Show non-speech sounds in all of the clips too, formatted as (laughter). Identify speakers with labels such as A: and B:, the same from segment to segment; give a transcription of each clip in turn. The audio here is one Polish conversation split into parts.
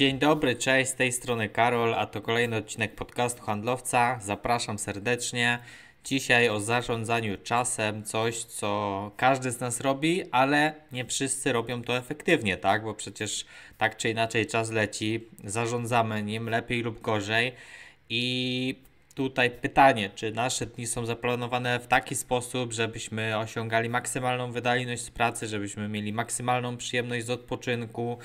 A: Dzień dobry, cześć, z tej strony Karol, a to kolejny odcinek podcastu handlowca. Zapraszam serdecznie. Dzisiaj o zarządzaniu czasem, coś co każdy z nas robi, ale nie wszyscy robią to efektywnie, tak? Bo przecież tak czy inaczej czas leci, zarządzamy nim lepiej lub gorzej. I tutaj pytanie, czy nasze dni są zaplanowane w taki sposób, żebyśmy osiągali maksymalną wydajność z pracy, żebyśmy mieli maksymalną przyjemność z odpoczynku,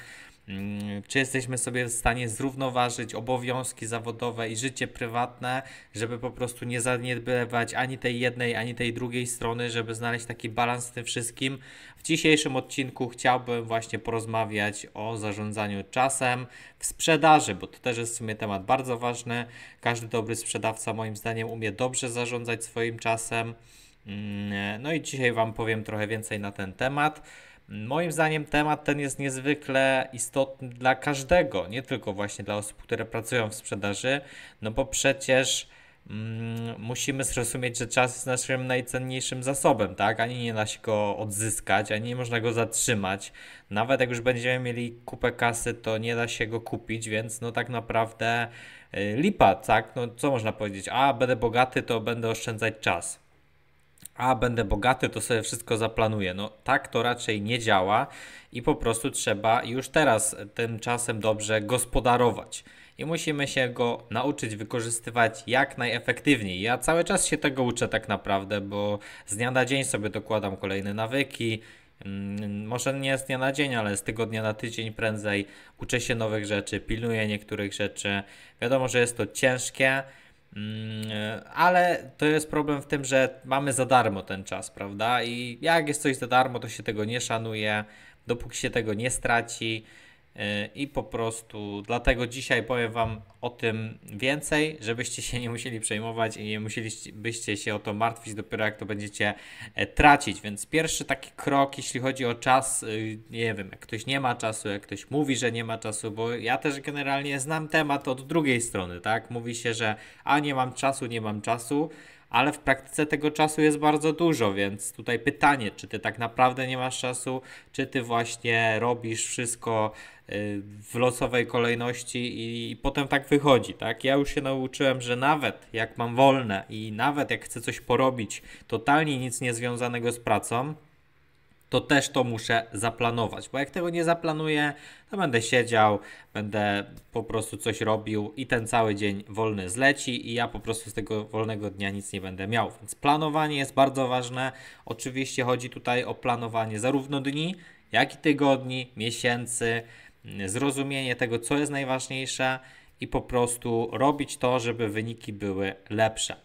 A: Mm, czy jesteśmy sobie w stanie zrównoważyć obowiązki zawodowe i życie prywatne, żeby po prostu nie zaniedbywać ani tej jednej, ani tej drugiej strony, żeby znaleźć taki balans w tym wszystkim? W dzisiejszym odcinku chciałbym właśnie porozmawiać o zarządzaniu czasem w sprzedaży, bo to też jest w sumie temat bardzo ważny. Każdy dobry sprzedawca, moim zdaniem, umie dobrze zarządzać swoim czasem. Mm, no i dzisiaj Wam powiem trochę więcej na ten temat. Moim zdaniem temat ten jest niezwykle istotny dla każdego, nie tylko właśnie dla osób, które pracują w sprzedaży, no bo przecież mm, musimy zrozumieć, że czas jest naszym najcenniejszym zasobem, tak? Ani nie da się go odzyskać, ani nie można go zatrzymać. Nawet jak już będziemy mieli kupę kasy, to nie da się go kupić, więc no tak naprawdę y, lipa, tak? No co można powiedzieć? A, będę bogaty, to będę oszczędzać czas a będę bogaty, to sobie wszystko zaplanuję. No tak to raczej nie działa i po prostu trzeba już teraz tym czasem dobrze gospodarować. I musimy się go nauczyć wykorzystywać jak najefektywniej. Ja cały czas się tego uczę tak naprawdę, bo z dnia na dzień sobie dokładam kolejne nawyki. Mm, może nie z dnia na dzień, ale z tygodnia na tydzień prędzej uczę się nowych rzeczy, pilnuję niektórych rzeczy. Wiadomo, że jest to ciężkie, Mm, e, ale to jest problem w tym, że mamy za darmo ten czas, prawda? I jak jest coś za darmo, to się tego nie szanuje, dopóki się tego nie straci i po prostu dlatego dzisiaj powiem Wam o tym więcej, żebyście się nie musieli przejmować i nie musielibyście się o to martwić dopiero jak to będziecie e, tracić. Więc pierwszy taki krok, jeśli chodzi o czas, e, nie wiem, jak ktoś nie ma czasu, jak ktoś mówi, że nie ma czasu, bo ja też generalnie znam temat od drugiej strony, tak? Mówi się, że a nie mam czasu, nie mam czasu ale w praktyce tego czasu jest bardzo dużo, więc tutaj pytanie, czy ty tak naprawdę nie masz czasu, czy ty właśnie robisz wszystko y, w losowej kolejności i, i potem tak wychodzi, tak? Ja już się nauczyłem, że nawet jak mam wolne i nawet jak chcę coś porobić, totalnie nic niezwiązanego z pracą, to też to muszę zaplanować, bo jak tego nie zaplanuję, to będę siedział, będę po prostu coś robił i ten cały dzień wolny zleci i ja po prostu z tego wolnego dnia nic nie będę miał. Więc planowanie jest bardzo ważne. Oczywiście chodzi tutaj o planowanie zarówno dni, jak i tygodni, miesięcy, mm, zrozumienie tego, co jest najważniejsze i po prostu robić to, żeby wyniki były lepsze.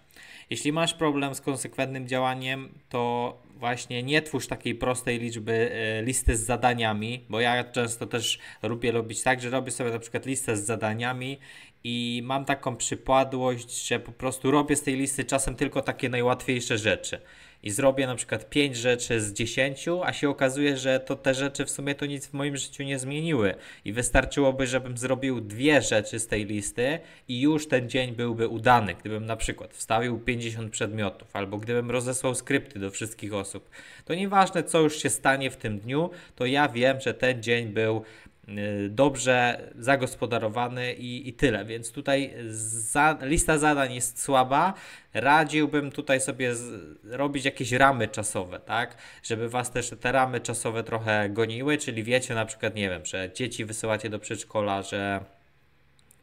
A: Jeśli masz problem z konsekwentnym działaniem, to właśnie nie twórz takiej prostej liczby e, listy z zadaniami, bo ja często też lubię robić tak, że robię sobie na przykład listę z zadaniami i mam taką przypadłość, że po prostu robię z tej listy czasem tylko takie najłatwiejsze rzeczy i zrobię na przykład 5 rzeczy z 10, a się okazuje, że to te rzeczy w sumie to nic w moim życiu nie zmieniły i wystarczyłoby, żebym zrobił dwie rzeczy z tej listy i już ten dzień byłby udany, gdybym na przykład wstawił 50 przedmiotów albo gdybym rozesłał skrypty do wszystkich osób. To nieważne, co już się stanie w tym dniu, to ja wiem, że ten dzień był Y, dobrze zagospodarowany i, i tyle. Więc tutaj za, lista zadań jest słaba. Radziłbym tutaj sobie z, robić jakieś ramy czasowe, tak? Żeby was też te ramy czasowe trochę goniły, czyli wiecie na przykład, nie wiem, że dzieci wysyłacie do przedszkola, że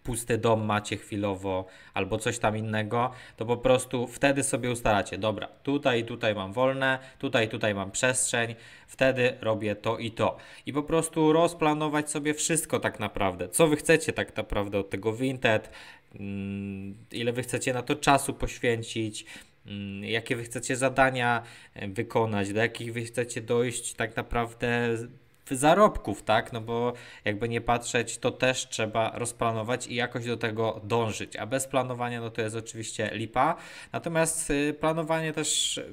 A: pusty dom macie chwilowo albo coś tam innego, to po prostu wtedy sobie ustalacie, dobra, tutaj, tutaj mam wolne, tutaj, tutaj mam przestrzeń, wtedy robię to i to. I po prostu rozplanować sobie wszystko tak naprawdę, co wy chcecie tak naprawdę od tego Vinted, mm, ile wy chcecie na to czasu poświęcić, mm, jakie wy chcecie zadania e, wykonać, do jakich wy chcecie dojść tak naprawdę zarobków, tak? No bo jakby nie patrzeć, to też trzeba rozplanować i jakoś do tego dążyć, a bez planowania no to jest oczywiście lipa. Natomiast y, planowanie też y,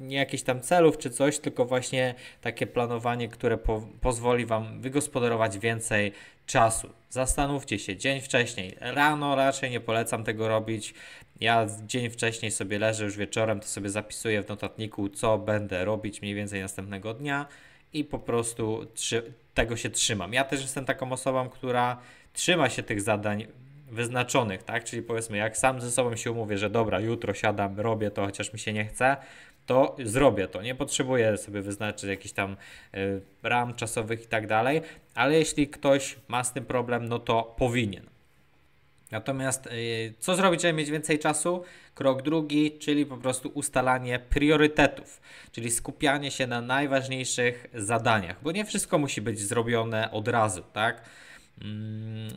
A: nie jakichś tam celów czy coś, tylko właśnie takie planowanie, które po, pozwoli Wam wygospodarować więcej czasu. Zastanówcie się dzień wcześniej. Rano raczej nie polecam tego robić. Ja dzień wcześniej sobie leżę, już wieczorem to sobie zapisuję w notatniku, co będę robić mniej więcej następnego dnia i po prostu trzy, tego się trzymam. Ja też jestem taką osobą, która trzyma się tych zadań wyznaczonych, tak? Czyli powiedzmy, jak sam ze sobą się umówię, że dobra, jutro siadam, robię to, chociaż mi się nie chce, to zrobię to. Nie potrzebuję sobie wyznaczyć jakichś tam y, ram czasowych i tak dalej, ale jeśli ktoś ma z tym problem, no to powinien. Natomiast y, co zrobić, żeby mieć więcej czasu? Krok drugi, czyli po prostu ustalanie priorytetów, czyli skupianie się na najważniejszych zadaniach, bo nie wszystko musi być zrobione od razu, tak? Mm,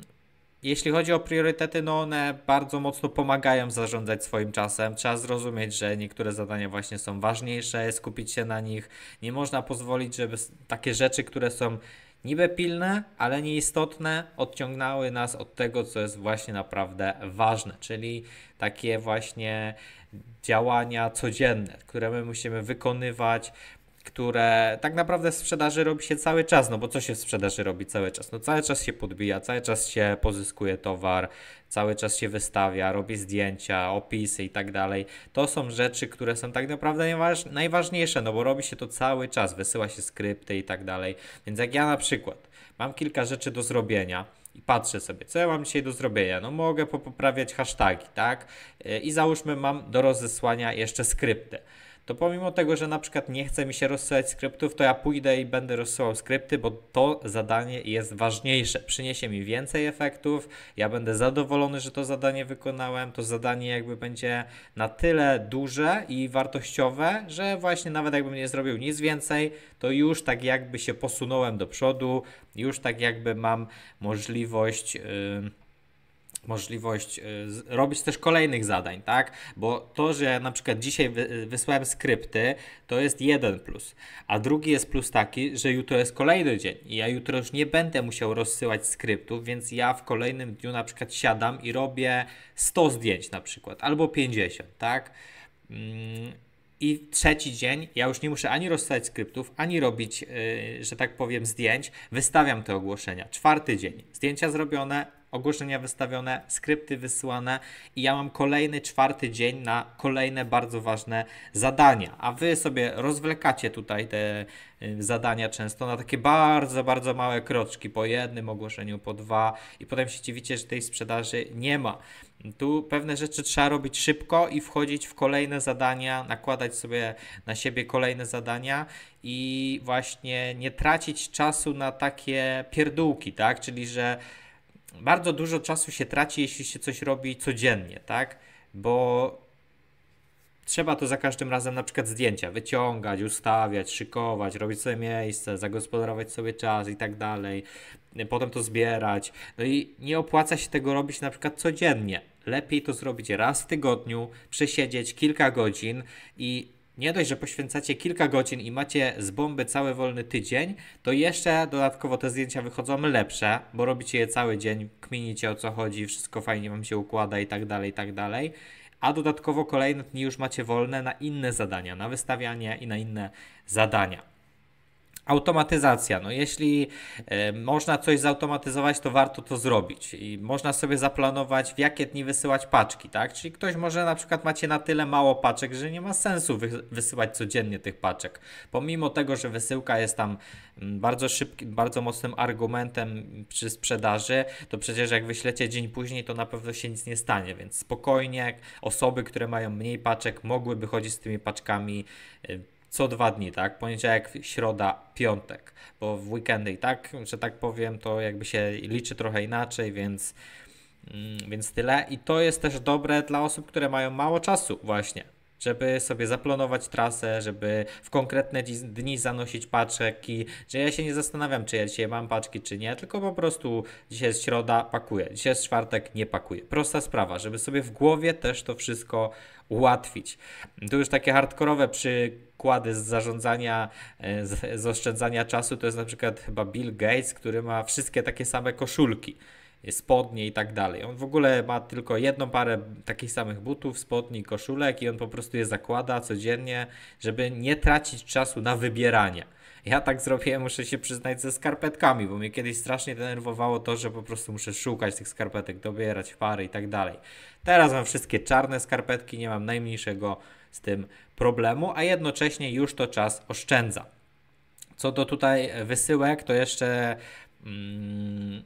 A: jeśli chodzi o priorytety, no one bardzo mocno pomagają zarządzać swoim czasem. Trzeba zrozumieć, że niektóre zadania właśnie są ważniejsze, skupić się na nich. Nie można pozwolić, żeby takie rzeczy, które są niby pilne, ale nieistotne, odciągnęły nas od tego, co jest właśnie naprawdę ważne, czyli takie właśnie działania codzienne, które my musimy wykonywać, które tak naprawdę w sprzedaży robi się cały czas, no bo co się w sprzedaży robi cały czas? No cały czas się podbija, cały czas się pozyskuje towar, cały czas się wystawia, robi zdjęcia, opisy i tak dalej. To są rzeczy, które są tak naprawdę najważniejsze, no bo robi się to cały czas, wysyła się skrypty i tak dalej. Więc jak ja na przykład mam kilka rzeczy do zrobienia, i patrzę sobie, co ja mam dzisiaj do zrobienia. No mogę poprawiać hasztagi, tak? E, I załóżmy, mam do rozesłania jeszcze skrypty to pomimo tego, że na przykład nie chce mi się rozsyłać skryptów, to ja pójdę i będę rozsyłał skrypty, bo to zadanie jest ważniejsze. Przyniesie mi więcej efektów, ja będę zadowolony, że to zadanie wykonałem. To zadanie jakby będzie na tyle duże i wartościowe, że właśnie nawet jakbym nie zrobił nic więcej, to już tak jakby się posunąłem do przodu, już tak jakby mam możliwość. Yy, możliwość e, robić też kolejnych zadań, tak? Bo to, że na przykład dzisiaj e, wysłałem skrypty, to jest jeden plus, a drugi jest plus taki, że jutro jest kolejny dzień i ja jutro już nie będę musiał rozsyłać skryptów, więc ja w kolejnym dniu na przykład siadam i robię 100 zdjęć na przykład, albo 50, tak? Mm, I trzeci dzień ja już nie muszę ani rozsyłać skryptów, ani robić, e, że tak powiem, zdjęć. Wystawiam te ogłoszenia. Czwarty dzień. Zdjęcia zrobione, ogłoszenia wystawione, skrypty wysyłane i ja mam kolejny czwarty dzień na kolejne bardzo ważne zadania. A wy sobie rozwlekacie tutaj te y, zadania często na takie bardzo, bardzo małe kroczki, po jednym ogłoszeniu, po dwa i potem się dziwicie, że tej sprzedaży nie ma. Tu pewne rzeczy trzeba robić szybko i wchodzić w kolejne zadania, nakładać sobie na siebie kolejne zadania i właśnie nie tracić czasu na takie pierdółki, tak? Czyli, że bardzo dużo czasu się traci, jeśli się coś robi codziennie, tak? Bo trzeba to za każdym razem na przykład zdjęcia wyciągać, ustawiać, szykować, robić sobie miejsce, zagospodarować sobie czas i tak dalej. Potem to zbierać. No i nie opłaca się tego robić na przykład codziennie. Lepiej to zrobić raz w tygodniu, przesiedzieć kilka godzin i nie dość, że poświęcacie kilka godzin i macie z bomby cały wolny tydzień, to jeszcze dodatkowo te zdjęcia wychodzą lepsze, bo robicie je cały dzień, kminicie o co chodzi, wszystko fajnie wam się układa i tak dalej, i tak dalej. A dodatkowo kolejne dni już macie wolne na inne zadania, na wystawianie i na inne zadania. Automatyzacja. No jeśli e, można coś zautomatyzować, to warto to zrobić i można sobie zaplanować, w jakie dni wysyłać paczki, tak? Czyli ktoś może na przykład macie na tyle mało paczek, że nie ma sensu wysyłać codziennie tych paczek. Pomimo tego, że wysyłka jest tam mm, bardzo szybkim, bardzo mocnym argumentem przy sprzedaży, to przecież jak wyślecie dzień później, to na pewno się nic nie stanie, więc spokojnie osoby, które mają mniej paczek, mogłyby chodzić z tymi paczkami e, co dwa dni, tak? Poniedziałek, środa, piątek, bo w weekendy i tak, że tak powiem, to jakby się liczy trochę inaczej, więc, mm, więc tyle. I to jest też dobre dla osób, które mają mało czasu, właśnie, żeby sobie zaplanować trasę, żeby w konkretne dni zanosić paczki i że ja się nie zastanawiam, czy ja dzisiaj mam paczki, czy nie, tylko po prostu dzisiaj jest środa, pakuję, dzisiaj jest czwartek, nie pakuję. Prosta sprawa, żeby sobie w głowie też to wszystko ułatwić. Tu już takie hardkorowe przy przykłady z zarządzania, e, z, z oszczędzania czasu to jest na przykład chyba Bill Gates, który ma wszystkie takie same koszulki spodnie i tak dalej. On w ogóle ma tylko jedną parę takich samych butów, spodni, koszulek i on po prostu je zakłada codziennie, żeby nie tracić czasu na wybieranie. Ja tak zrobiłem, muszę się przyznać, ze skarpetkami, bo mnie kiedyś strasznie denerwowało to, że po prostu muszę szukać tych skarpetek, dobierać pary i tak dalej. Teraz mam wszystkie czarne skarpetki, nie mam najmniejszego z tym problemu, a jednocześnie już to czas oszczędza. Co do tutaj wysyłek, to jeszcze mm,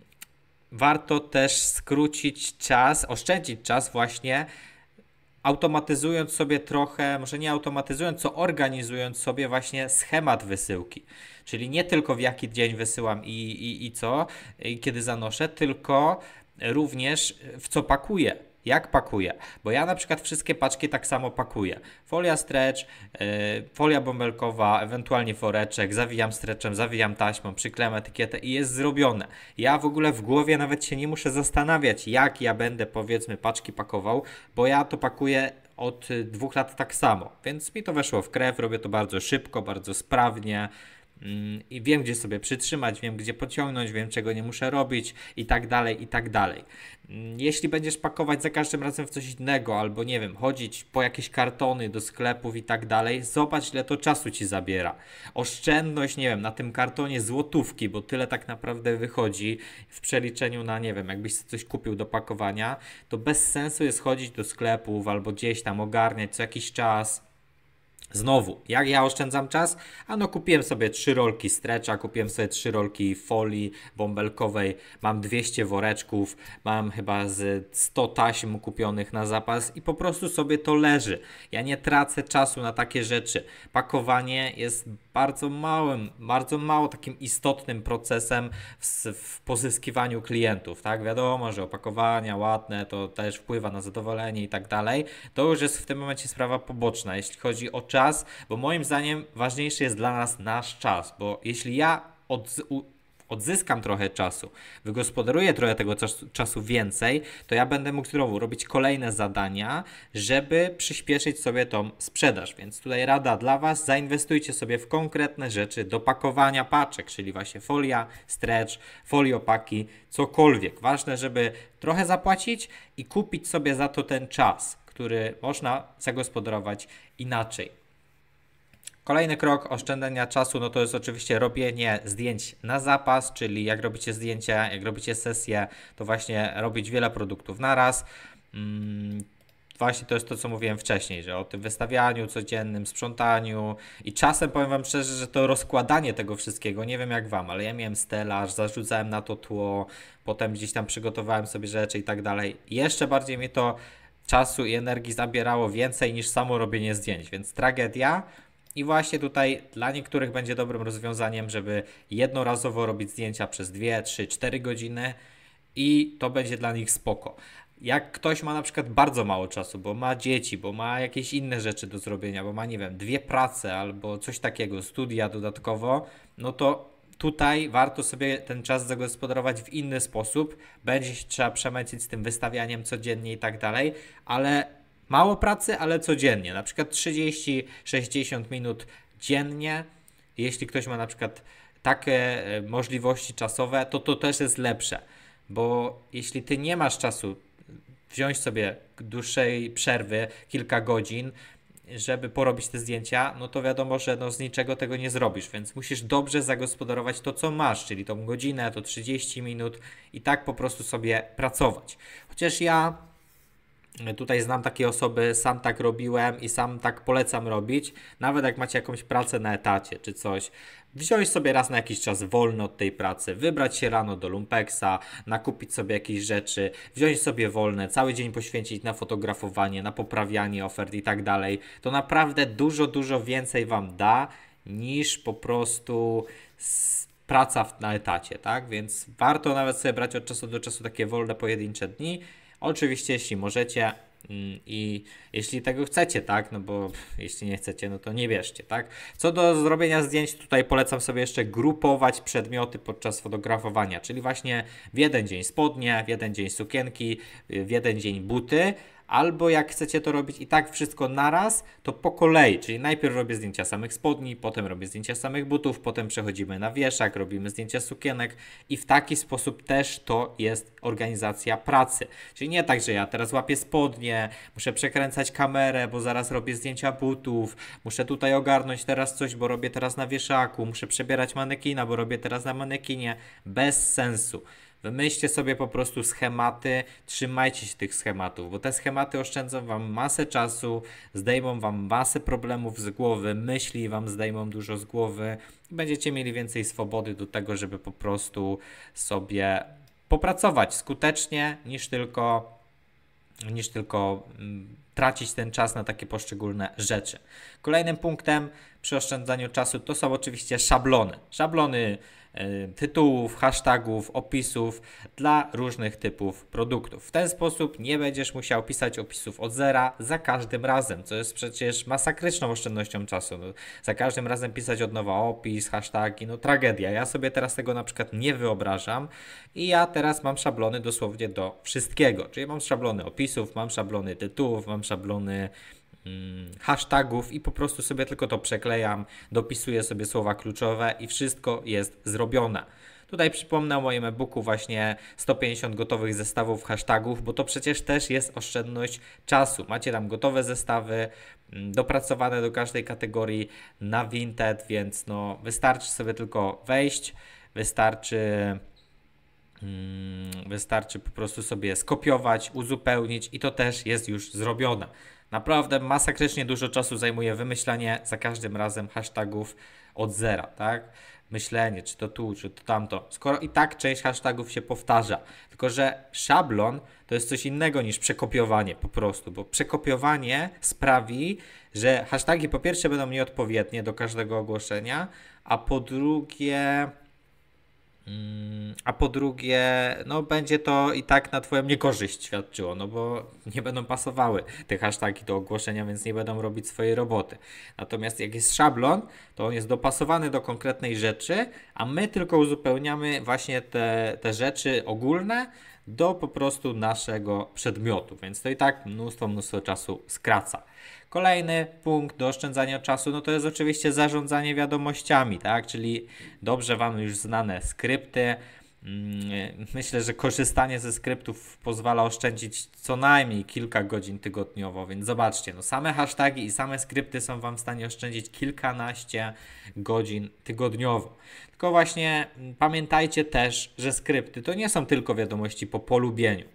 A: warto też skrócić czas, oszczędzić czas właśnie automatyzując sobie trochę, może nie automatyzując, co organizując sobie właśnie schemat wysyłki. Czyli nie tylko w jaki dzień wysyłam i, i, i co, i kiedy zanoszę, tylko również w co pakuję jak pakuję. Bo ja na przykład wszystkie paczki tak samo pakuję. Folia stretch, y, folia bąbelkowa, ewentualnie woreczek, zawijam stretchem, zawijam taśmą, przyklejam etykietę i jest zrobione. Ja w ogóle w głowie nawet się nie muszę zastanawiać, jak ja będę powiedzmy paczki pakował, bo ja to pakuję od dwóch lat tak samo. Więc mi to weszło w krew, robię to bardzo szybko, bardzo sprawnie. Mm, i wiem, gdzie sobie przytrzymać, wiem, gdzie pociągnąć, wiem, czego nie muszę robić i tak dalej, i tak dalej. Mm, jeśli będziesz pakować za każdym razem w coś innego, albo nie wiem, chodzić po jakieś kartony do sklepów i tak dalej, zobacz, ile to czasu ci zabiera. Oszczędność, nie wiem, na tym kartonie złotówki, bo tyle tak naprawdę wychodzi w przeliczeniu na, nie wiem, jakbyś coś kupił do pakowania, to bez sensu jest chodzić do sklepów albo gdzieś tam ogarniać co jakiś czas Znowu, jak ja oszczędzam czas? Ano kupiłem sobie trzy rolki strecza, kupiłem sobie trzy rolki folii bąbelkowej, mam 200 woreczków, mam chyba z 100 taśm kupionych na zapas i po prostu sobie to leży. Ja nie tracę czasu na takie rzeczy. Pakowanie jest bardzo małym, bardzo mało takim istotnym procesem w, w pozyskiwaniu klientów, tak? Wiadomo, że opakowania ładne to też wpływa na zadowolenie i tak dalej. To już jest w tym momencie sprawa poboczna, jeśli chodzi o czas czas, bo moim zdaniem ważniejszy jest dla nas nasz czas, bo jeśli ja od, odzyskam trochę czasu, wygospodaruję trochę tego czasu, więcej, to ja będę mógł znowu robić kolejne zadania, żeby przyspieszyć sobie tą sprzedaż. Więc tutaj rada dla Was, zainwestujcie sobie w konkretne rzeczy do pakowania paczek, czyli właśnie folia, stretch, foliopaki, cokolwiek. Ważne, żeby trochę zapłacić i kupić sobie za to ten czas, który można zagospodarować inaczej. Kolejny krok oszczędzania czasu, no to jest oczywiście robienie zdjęć na zapas, czyli jak robicie zdjęcia, jak robicie sesję, to właśnie robić wiele produktów na raz. Mm, właśnie to jest to, co mówiłem wcześniej, że o tym wystawianiu codziennym, sprzątaniu i czasem powiem Wam szczerze, że to rozkładanie tego wszystkiego, nie wiem jak Wam, ale ja miałem stelaż, zarzucałem na to tło, potem gdzieś tam przygotowałem sobie rzeczy i tak dalej. Jeszcze bardziej mi to czasu i energii zabierało więcej niż samo robienie zdjęć, więc tragedia, i właśnie tutaj dla niektórych będzie dobrym rozwiązaniem, żeby jednorazowo robić zdjęcia przez 2, 3, 4 godziny i to będzie dla nich spoko. Jak ktoś ma na przykład bardzo mało czasu, bo ma dzieci, bo ma jakieś inne rzeczy do zrobienia, bo ma, nie wiem, dwie prace albo coś takiego, studia dodatkowo, no to tutaj warto sobie ten czas zagospodarować w inny sposób. Będzie się trzeba przemęcić z tym wystawianiem codziennie i tak dalej, ale Mało pracy, ale codziennie, na przykład 30-60 minut dziennie. Jeśli ktoś ma na przykład takie e, możliwości czasowe, to to też jest lepsze, bo jeśli ty nie masz czasu wziąć sobie dłuższej przerwy, kilka godzin, żeby porobić te zdjęcia, no to wiadomo, że no z niczego tego nie zrobisz, więc musisz dobrze zagospodarować to, co masz, czyli tą godzinę, to 30 minut i tak po prostu sobie pracować. Chociaż ja Tutaj znam takie osoby, sam tak robiłem i sam tak polecam robić, nawet jak macie jakąś pracę na etacie czy coś. Wziąć sobie raz na jakiś czas wolny od tej pracy, wybrać się rano do Lumpeksa, nakupić sobie jakieś rzeczy, wziąć sobie wolne, cały dzień poświęcić na fotografowanie, na poprawianie ofert i tak dalej. To naprawdę dużo, dużo więcej Wam da niż po prostu praca na etacie, tak? Więc warto nawet sobie brać od czasu do czasu takie wolne, pojedyncze dni Oczywiście, jeśli możecie mm, i jeśli tego chcecie, tak, no bo jeśli nie chcecie, no to nie bierzcie, tak. Co do zrobienia zdjęć, tutaj polecam sobie jeszcze grupować przedmioty podczas fotografowania, czyli właśnie w jeden dzień spodnie, w jeden dzień sukienki, w jeden dzień buty, albo jak chcecie to robić i tak wszystko naraz, to po kolei, czyli najpierw robię zdjęcia samych spodni, potem robię zdjęcia samych butów, potem przechodzimy na wieszak, robimy zdjęcia sukienek i w taki sposób też to jest organizacja pracy. Czyli nie tak, że ja teraz łapię spodnie, muszę przekręcać kamerę, bo zaraz robię zdjęcia butów, muszę tutaj ogarnąć teraz coś, bo robię teraz na wieszaku, muszę przebierać manekina, bo robię teraz na manekinie. Bez sensu. Wymyślcie sobie po prostu schematy, trzymajcie się tych schematów, bo te schematy oszczędzą Wam masę czasu, zdejmą Wam masę problemów z głowy, myśli Wam zdejmą dużo z głowy i będziecie mieli więcej swobody do tego, żeby po prostu sobie popracować skutecznie niż tylko, niż tylko mm, tracić ten czas na takie poszczególne rzeczy. Kolejnym punktem przy oszczędzaniu czasu to są oczywiście szablony. Szablony tytułów, hashtagów, opisów dla różnych typów produktów. W ten sposób nie będziesz musiał pisać opisów od zera za każdym razem, co jest przecież masakryczną oszczędnością czasu. No, za każdym razem pisać od nowa opis, hashtagi, no tragedia. Ja sobie teraz tego na przykład nie wyobrażam i ja teraz mam szablony dosłownie do wszystkiego. Czyli mam szablony opisów, mam szablony tytułów, mam szablony Hmm, hashtagów i po prostu sobie tylko to przeklejam, dopisuję sobie słowa kluczowe i wszystko jest zrobione. Tutaj przypomnę o moim e-booku właśnie 150 gotowych zestawów hashtagów, bo to przecież też jest oszczędność czasu. Macie tam gotowe zestawy, mm, dopracowane do każdej kategorii na Vinted, więc no wystarczy sobie tylko wejść, wystarczy mm, wystarczy po prostu sobie skopiować, uzupełnić i to też jest już zrobione. Naprawdę masakrycznie dużo czasu zajmuje wymyślanie za każdym razem hashtagów od zera, tak? Myślenie, czy to tu, czy to tamto. Skoro i tak część hashtagów się powtarza, tylko że szablon to jest coś innego niż przekopiowanie po prostu, bo przekopiowanie sprawi, że hashtagi po pierwsze będą nieodpowiednie do każdego ogłoszenia, a po drugie a po drugie, no będzie to i tak na Twoją niekorzyść świadczyło, no bo nie będą pasowały te hasztagi do ogłoszenia, więc nie będą robić swojej roboty. Natomiast jak jest szablon, to on jest dopasowany do konkretnej rzeczy, a my tylko uzupełniamy właśnie te, te rzeczy ogólne do po prostu naszego przedmiotu, więc to i tak mnóstwo, mnóstwo czasu skraca. Kolejny punkt do oszczędzania czasu, no to jest oczywiście zarządzanie wiadomościami, tak? Czyli dobrze Wam już znane skrypty, Mm, myślę, że korzystanie ze skryptów pozwala oszczędzić co najmniej kilka godzin tygodniowo, więc zobaczcie, no same hasztagi i same skrypty są Wam w stanie oszczędzić kilkanaście godzin tygodniowo. Tylko właśnie mm, pamiętajcie też, że skrypty to nie są tylko wiadomości po polubieniu.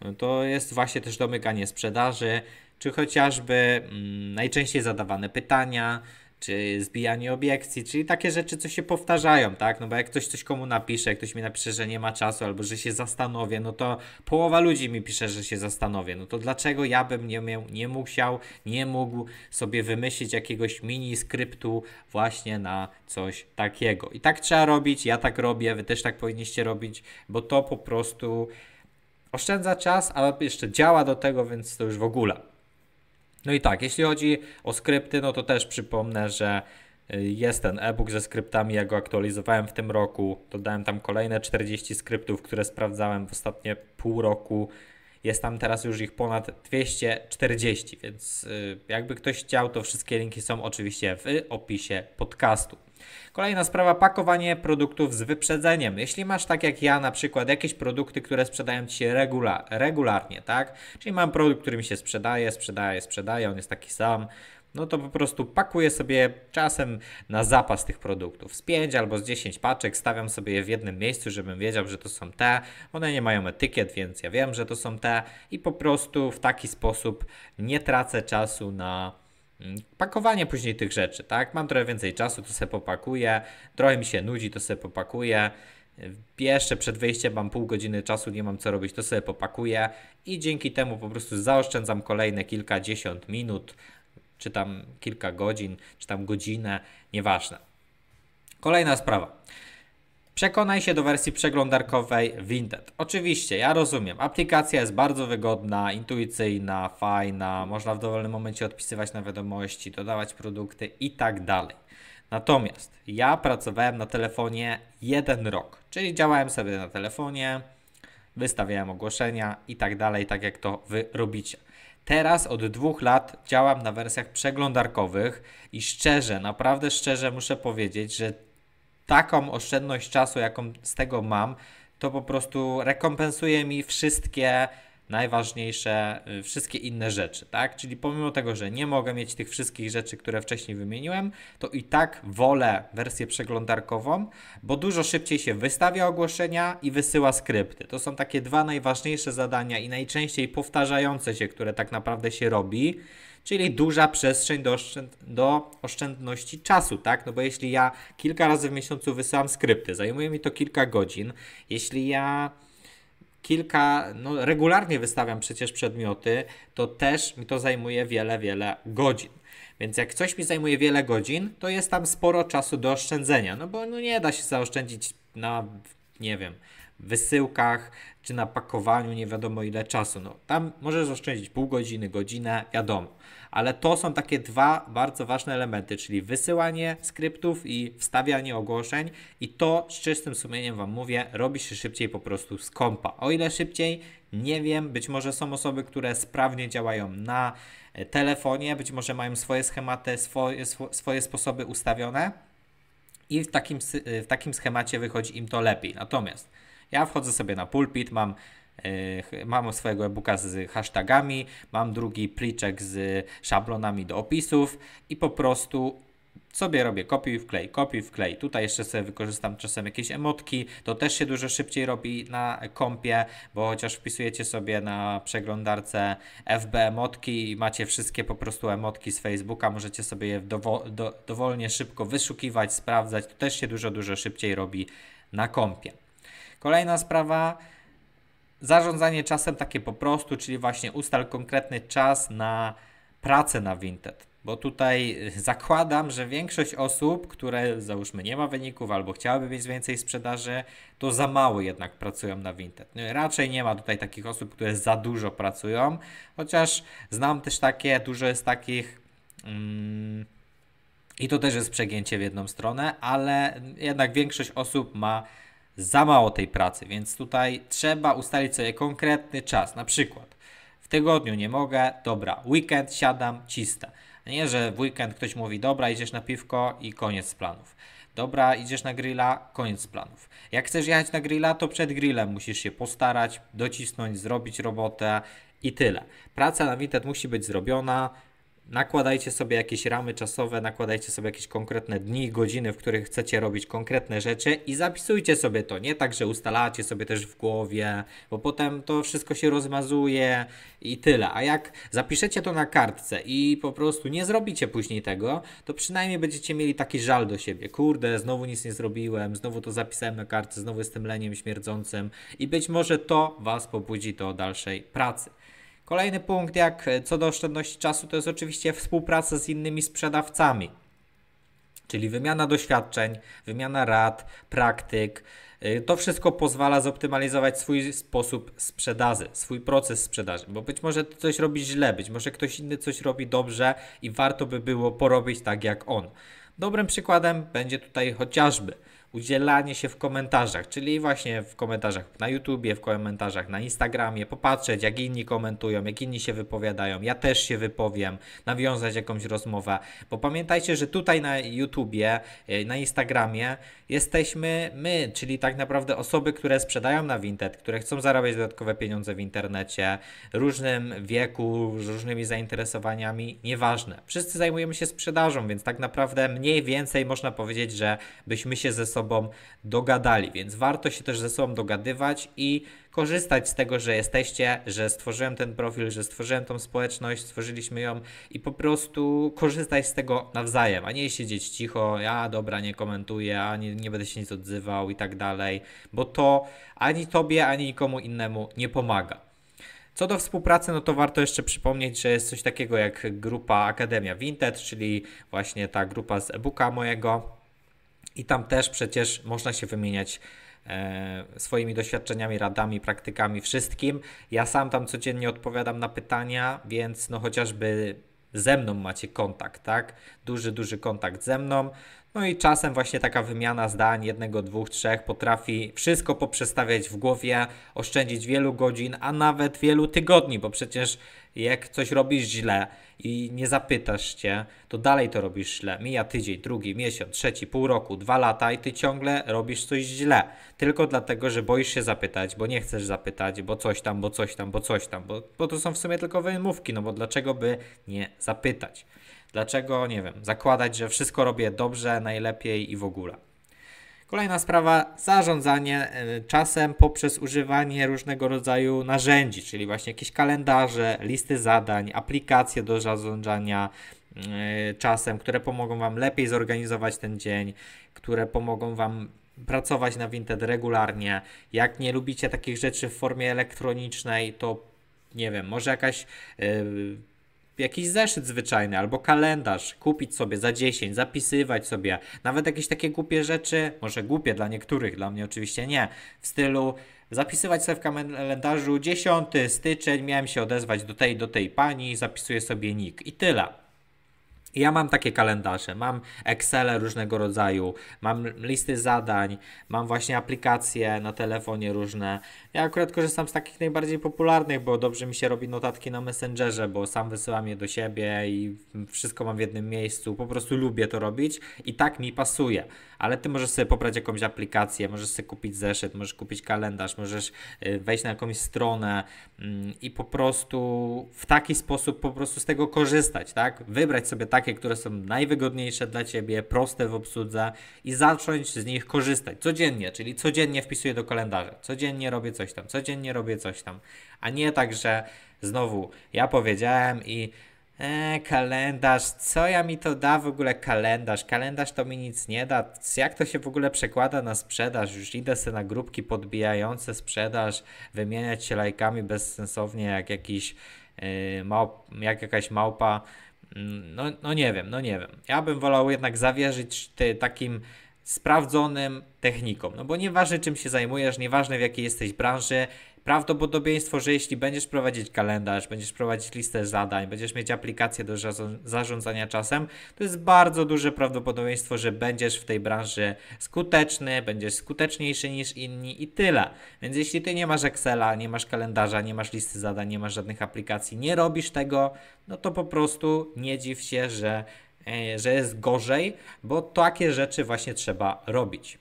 A: No, to jest właśnie też domykanie sprzedaży, czy chociażby mm, najczęściej zadawane pytania, czy zbijanie obiekcji, czyli takie rzeczy, co się powtarzają, tak? No bo jak ktoś coś komu napisze, jak ktoś mi napisze, że nie ma czasu albo że się zastanowię, no to połowa ludzi mi pisze, że się zastanowię. No to dlaczego ja bym nie, miał, nie musiał, nie mógł sobie wymyślić jakiegoś mini skryptu właśnie na coś takiego? I tak trzeba robić, ja tak robię, wy też tak powinniście robić, bo to po prostu oszczędza czas, a jeszcze działa do tego, więc to już w ogóle. No i tak, jeśli chodzi o skrypty, no to też przypomnę, że y, jest ten e-book ze skryptami, ja go aktualizowałem w tym roku, dodałem tam kolejne 40 skryptów, które sprawdzałem w ostatnie pół roku. Jest tam teraz już ich ponad 240, więc y, jakby ktoś chciał, to wszystkie linki są oczywiście w opisie podcastu. Kolejna sprawa, pakowanie produktów z wyprzedzeniem. Jeśli masz tak jak ja na przykład jakieś produkty, które sprzedają Ci się regula regularnie, tak? Czyli mam produkt, który mi się sprzedaje, sprzedaje, sprzedaje, on jest taki sam, no to po prostu pakuję sobie czasem na zapas tych produktów. Z 5 albo z 10 paczek stawiam sobie je w jednym miejscu, żebym wiedział, że to są te. One nie mają etykiet, więc ja wiem, że to są te i po prostu w taki sposób nie tracę czasu na Mm, pakowanie później tych rzeczy, tak? Mam trochę więcej czasu, to sobie popakuję, trochę mi się nudzi, to sobie popakuję. Y, jeszcze przed wyjściem mam pół godziny czasu, nie mam co robić, to sobie popakuję i dzięki temu po prostu zaoszczędzam kolejne kilkadziesiąt minut, czy tam kilka godzin, czy tam godzinę, nieważne. Kolejna sprawa. Przekonaj się do wersji przeglądarkowej Vinted. Oczywiście, ja rozumiem, aplikacja jest bardzo wygodna, intuicyjna, fajna, można w dowolnym momencie odpisywać na wiadomości, dodawać produkty i tak dalej. Natomiast ja pracowałem na telefonie jeden rok, czyli działałem sobie na telefonie, wystawiałem ogłoszenia i tak dalej, tak jak to wy robicie. Teraz od dwóch lat działam na wersjach przeglądarkowych i szczerze, naprawdę szczerze muszę powiedzieć, że taką oszczędność czasu, jaką z tego mam, to po prostu rekompensuje mi wszystkie najważniejsze, y, wszystkie inne rzeczy, tak? Czyli pomimo tego, że nie mogę mieć tych wszystkich rzeczy, które wcześniej wymieniłem, to i tak wolę wersję przeglądarkową, bo dużo szybciej się wystawia ogłoszenia i wysyła skrypty. To są takie dwa najważniejsze zadania i najczęściej powtarzające się, które tak naprawdę się robi czyli duża przestrzeń do, oszczęd do, oszczędności czasu, tak? No bo jeśli ja kilka razy w miesiącu wysyłam skrypty, zajmuje mi to kilka godzin, jeśli ja kilka, no regularnie wystawiam przecież przedmioty, to też mi to zajmuje wiele, wiele godzin. Więc jak coś mi zajmuje wiele godzin, to jest tam sporo czasu do oszczędzenia, no bo no nie da się zaoszczędzić na, nie wiem, wysyłkach czy na pakowaniu nie wiadomo ile czasu. No, tam możesz oszczędzić pół godziny, godzinę, wiadomo. Ale to są takie dwa bardzo ważne elementy, czyli wysyłanie skryptów i wstawianie ogłoszeń i to z czystym sumieniem Wam mówię, robi się szybciej po prostu z kompa. O ile szybciej, nie wiem, być może są osoby, które sprawnie działają na e, telefonie, być może mają swoje schematy, swoje, swoje sposoby ustawione i w takim, e, w takim schemacie wychodzi im to lepiej. Natomiast ja wchodzę sobie na pulpit, mam e, Mam swojego e-booka z hashtagami, mam drugi pliczek z szablonami do opisów i po prostu sobie robię kopiuj, wklej, kopiuj, wklej. Tutaj jeszcze sobie wykorzystam czasem jakieś emotki. To też się dużo szybciej robi na kompie, bo chociaż wpisujecie sobie na przeglądarce FB emotki i macie wszystkie po prostu emotki z Facebooka, możecie sobie je dowo do dowolnie szybko wyszukiwać, sprawdzać. To też się dużo, dużo szybciej robi na kompie. Kolejna sprawa, zarządzanie czasem takie po prostu, czyli właśnie ustal konkretny czas na pracę na Vinted. Bo tutaj y, zakładam, że większość osób, które załóżmy nie ma wyników albo chciałyby mieć więcej sprzedaży, to za mało jednak pracują na Vinted. No raczej nie ma tutaj takich osób, które za dużo pracują, chociaż znam też takie, dużo jest takich. Mm, i to też jest przegięcie w jedną stronę, ale jednak większość osób ma za mało tej pracy, więc tutaj trzeba ustalić sobie konkretny czas. Na przykład w tygodniu nie mogę, dobra, weekend siadam, cista. Nie, że w weekend ktoś mówi, dobra, idziesz na piwko i koniec planów. Dobra, idziesz na grilla, koniec planów. Jak chcesz jechać na grilla, to przed grillem musisz się postarać, docisnąć, zrobić robotę i tyle. Praca na Vinted musi być zrobiona, nakładajcie sobie jakieś ramy czasowe, nakładajcie sobie jakieś konkretne dni, godziny, w których chcecie robić konkretne rzeczy i zapisujcie sobie to. Nie tak, że ustalacie sobie też w głowie, bo potem to wszystko się rozmazuje i tyle. A jak zapiszecie to na kartce i po prostu nie zrobicie później tego, to przynajmniej będziecie mieli taki żal do siebie. Kurde, znowu nic nie zrobiłem, znowu to zapisałem na kartce, znowu jestem leniem śmierdzącym i być może to Was pobudzi do dalszej pracy. Kolejny punkt, jak e, co do oszczędności czasu, to jest oczywiście współpraca z innymi sprzedawcami, czyli wymiana doświadczeń, wymiana rad, praktyk. E, to wszystko pozwala zoptymalizować swój sposób sprzedaży, swój proces sprzedaży, bo być może ty coś robisz źle, być może ktoś inny coś robi dobrze i warto by było porobić tak jak on. Dobrym przykładem będzie tutaj chociażby udzielanie się w komentarzach, czyli właśnie w komentarzach na YouTubie, w komentarzach na Instagramie, popatrzeć jak inni komentują, jak inni się wypowiadają, ja też się wypowiem, nawiązać jakąś rozmowę, bo pamiętajcie, że tutaj na YouTubie, e, na Instagramie jesteśmy my, czyli tak naprawdę osoby, które sprzedają na Vinted, które chcą zarabiać dodatkowe pieniądze w internecie, różnym wieku, z różnymi zainteresowaniami, nieważne. Wszyscy zajmujemy się sprzedażą, więc tak naprawdę mniej więcej można powiedzieć, że byśmy się ze sobą sobą dogadali, więc warto się też ze sobą dogadywać i korzystać z tego, że jesteście, że stworzyłem ten profil, że stworzyłem tą społeczność, stworzyliśmy ją i po prostu korzystać z tego nawzajem, a nie siedzieć cicho, ja dobra, nie komentuję, a nie, nie będę się nic odzywał i tak dalej, bo to ani tobie, ani nikomu innemu nie pomaga. Co do współpracy, no to warto jeszcze przypomnieć, że jest coś takiego jak grupa Akademia Vinted, czyli właśnie ta grupa z e-booka mojego. I tam też przecież można się wymieniać e, swoimi doświadczeniami, radami, praktykami, wszystkim. Ja sam tam codziennie odpowiadam na pytania, więc no chociażby ze mną macie kontakt, tak? Duży, duży kontakt ze mną. No i czasem właśnie taka wymiana zdań, jednego, dwóch, trzech, potrafi wszystko poprzestawiać w głowie, oszczędzić wielu godzin, a nawet wielu tygodni, bo przecież jak coś robisz źle i nie zapytasz cię, to dalej to robisz źle. Mija tydzień, drugi, miesiąc, trzeci, pół roku, dwa lata i ty ciągle robisz coś źle. Tylko dlatego, że boisz się zapytać, bo nie chcesz zapytać, bo coś tam, bo coś tam, bo coś tam, bo, bo to są w sumie tylko wymówki, no bo dlaczego by nie zapytać? Dlaczego, nie wiem, zakładać, że wszystko robię dobrze, najlepiej i w ogóle. Kolejna sprawa, zarządzanie y, czasem poprzez używanie różnego rodzaju narzędzi, czyli właśnie jakieś kalendarze, listy zadań, aplikacje do zarządzania y, czasem, które pomogą Wam lepiej zorganizować ten dzień, które pomogą Wam pracować na Vinted regularnie. Jak nie lubicie takich rzeczy w formie elektronicznej, to nie wiem, może jakaś. Yy, jakiś zeszyt zwyczajny albo kalendarz kupić sobie za 10, zapisywać sobie nawet jakieś takie głupie rzeczy, może głupie dla niektórych, dla mnie oczywiście nie, w stylu zapisywać sobie w kalendarzu 10 styczeń, miałem się odezwać do tej, do tej pani, zapisuję sobie nick i tyle. Ja mam takie kalendarze, mam Excele różnego rodzaju, mam listy zadań, mam właśnie aplikacje na telefonie różne, ja akurat korzystam z takich najbardziej popularnych, bo dobrze mi się robi notatki na Messengerze, bo sam wysyłam je do siebie i wszystko mam w jednym miejscu. Po prostu lubię to robić i tak mi pasuje. Ale ty możesz sobie pobrać jakąś aplikację, możesz sobie kupić zeszyt, możesz kupić kalendarz, możesz y, wejść na jakąś stronę mm, i po prostu w taki sposób po prostu z tego korzystać, tak? Wybrać sobie takie, które są najwygodniejsze dla ciebie, proste w obsłudze i zacząć z nich korzystać codziennie, czyli codziennie wpisuję do kalendarza, codziennie robię coś coś tam, codziennie robię coś tam. A nie tak, że znowu ja powiedziałem i e, kalendarz, co ja mi to da w ogóle kalendarz? Kalendarz to mi nic nie da. Jak to się w ogóle przekłada na sprzedaż? Już idę sobie na grupki podbijające sprzedaż, wymieniać się lajkami bezsensownie jak jakiś yy, małp, jak jakaś małpa. Mm, no, no nie wiem, no nie wiem. Ja bym wolał jednak zawierzyć ty, takim sprawdzonym technikom. No bo nieważne czym się zajmujesz, nieważne w jakiej jesteś branży, prawdopodobieństwo, że jeśli będziesz prowadzić kalendarz, będziesz prowadzić listę zadań, będziesz mieć aplikację do zarządzania czasem, to jest bardzo duże prawdopodobieństwo, że będziesz w tej branży skuteczny, będziesz skuteczniejszy niż inni i tyle. Więc jeśli ty nie masz Excela, nie masz kalendarza, nie masz listy zadań, nie masz żadnych aplikacji, nie robisz tego, no to po prostu nie dziw się, że E, że jest gorzej, bo takie rzeczy właśnie trzeba robić.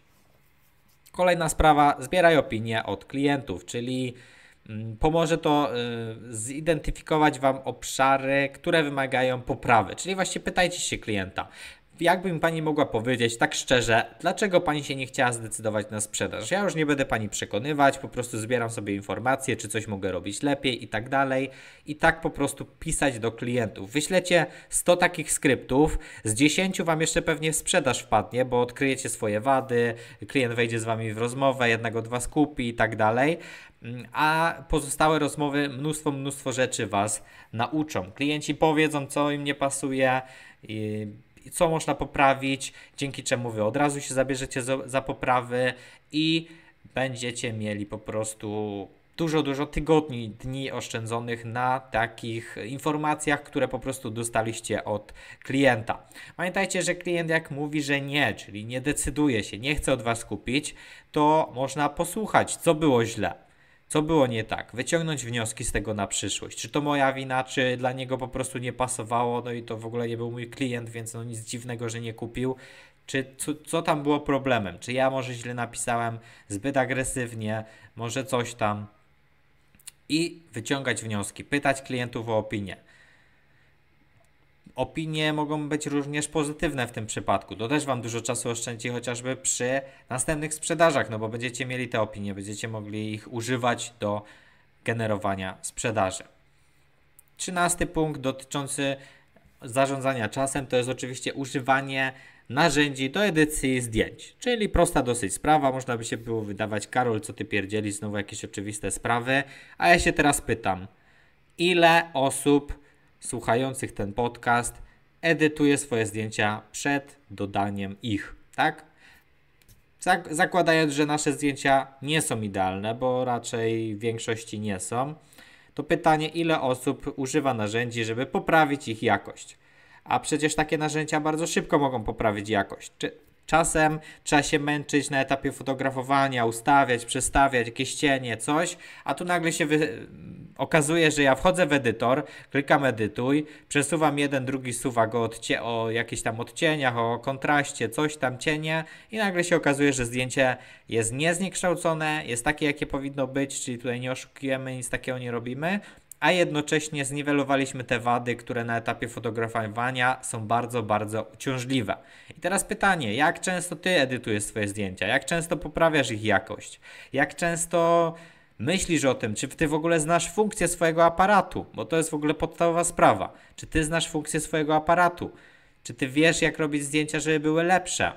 A: Kolejna sprawa, zbieraj opinie od klientów, czyli mm, pomoże to e, zidentyfikować Wam obszary, które wymagają poprawy. Czyli właśnie pytajcie się klienta, jakbym pani mogła powiedzieć tak szczerze, dlaczego pani się nie chciała zdecydować na sprzedaż? Ja już nie będę pani przekonywać, po prostu zbieram sobie informacje, czy coś mogę robić lepiej i tak dalej. I tak po prostu pisać do klientów. Wyślecie 100 takich skryptów, z 10 wam jeszcze pewnie sprzedaż wpadnie, bo odkryjecie swoje wady, klient wejdzie z wami w rozmowę, jednego dwa skupi i tak dalej. A pozostałe rozmowy, mnóstwo, mnóstwo rzeczy was nauczą. Klienci powiedzą, co im nie pasuje co można poprawić, dzięki czemu wy od razu się zabierzecie za, za poprawy i będziecie mieli po prostu dużo, dużo tygodni, dni oszczędzonych na takich informacjach, które po prostu dostaliście od klienta. Pamiętajcie, że klient jak mówi, że nie, czyli nie decyduje się, nie chce od Was kupić, to można posłuchać, co było źle. Co było nie tak? Wyciągnąć wnioski z tego na przyszłość. Czy to moja wina, czy dla niego po prostu nie pasowało, no i to w ogóle nie był mój klient, więc no nic dziwnego, że nie kupił. Czy co, co tam było problemem? Czy ja może źle napisałem, zbyt agresywnie, może coś tam? I wyciągać wnioski, pytać klientów o opinię opinie mogą być również pozytywne w tym przypadku. To też Wam dużo czasu oszczędzi chociażby przy następnych sprzedażach, no bo będziecie mieli te opinie, będziecie mogli ich używać do generowania sprzedaży. Trzynasty punkt dotyczący zarządzania czasem to jest oczywiście używanie narzędzi do edycji zdjęć. Czyli prosta dosyć sprawa, można by się było wydawać, Karol, co ty pierdzieli, znowu jakieś oczywiste sprawy. A ja się teraz pytam, ile osób słuchających ten podcast edytuje swoje zdjęcia przed dodaniem ich, tak? zakładając, że nasze zdjęcia nie są idealne, bo raczej w większości nie są, to pytanie, ile osób używa narzędzi, żeby poprawić ich jakość? A przecież takie narzędzia bardzo szybko mogą poprawić jakość. Czy Czasem trzeba się męczyć na etapie fotografowania, ustawiać, przestawiać jakieś cienie, coś, a tu nagle się wy... okazuje, że ja wchodzę w edytor, klikam edytuj, przesuwam jeden, drugi suwa go odcie... o jakichś tam odcieniach, o kontraście, coś tam cienie i nagle się okazuje, że zdjęcie jest niezniekształcone, jest takie, jakie powinno być, czyli tutaj nie oszukujemy, nic takiego nie robimy, a jednocześnie zniwelowaliśmy te wady, które na etapie fotografowania są bardzo, bardzo uciążliwe. I teraz pytanie, jak często ty edytujesz swoje zdjęcia? Jak często poprawiasz ich jakość? Jak często myślisz o tym, czy ty w ogóle znasz funkcję swojego aparatu? Bo to jest w ogóle podstawowa sprawa. Czy ty znasz funkcję swojego aparatu? Czy ty wiesz, jak robić zdjęcia, żeby były lepsze?